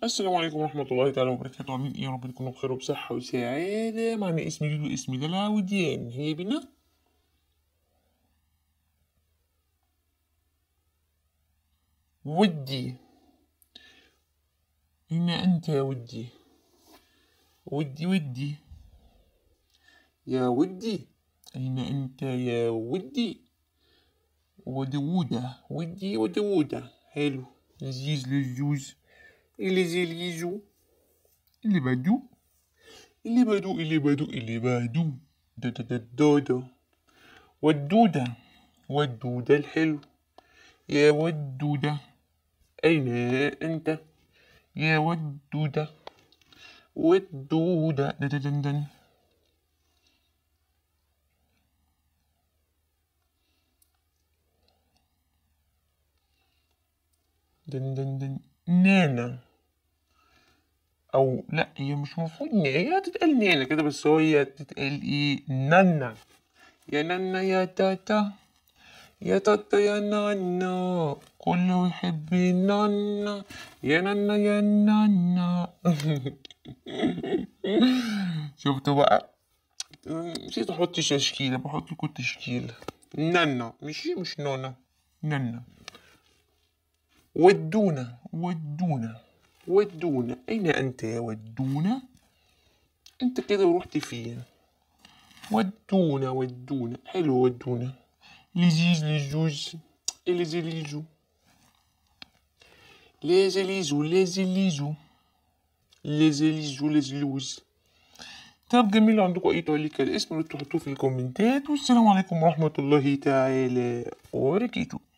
السلام عليكم ورحمة الله تعالى وبركاته عاملين ايه رب تكونوا بخير وبصحة وسعادة معنا اسمي جدو اسمي دلع وديان هي بنا ودي أين أنت يا ودي ودي ودي يا ودي أين أنت يا ودي ودودة ودي ودودة حلو لذيذ للجوز اللي زي يجو اللي بدو اللي بدو اللي بدو اللي بدو دودو والدودة والدودة الحلو يا والدودة أين أنت يا ودودة ودودة دددندن دن دن دن نانا او لا هي مش مفروض هي هتتقال نينا كده بس هو هي تتقال ايه نانا يا نانا يا تاتا يا تاتا يا نانا كله يحب نانا يا نانا يا نانا شفتوا بقى نسيت احط تشكيله بحط لكم تشكيله نانا مش مش نونا نانا ودونا ودونا ودونا أين أنت يا ودونا أنت كده رحت فين ودونا ودونا حلو ودونا لزيز لزوز لزي ليزو لزليزو لزليزو لازي ليزو لازي لوز طب جميل عندكم اي تعليق الاسم اللي تحطوه في الكومنتات والسلام عليكم ورحمه الله تعالى وبركاته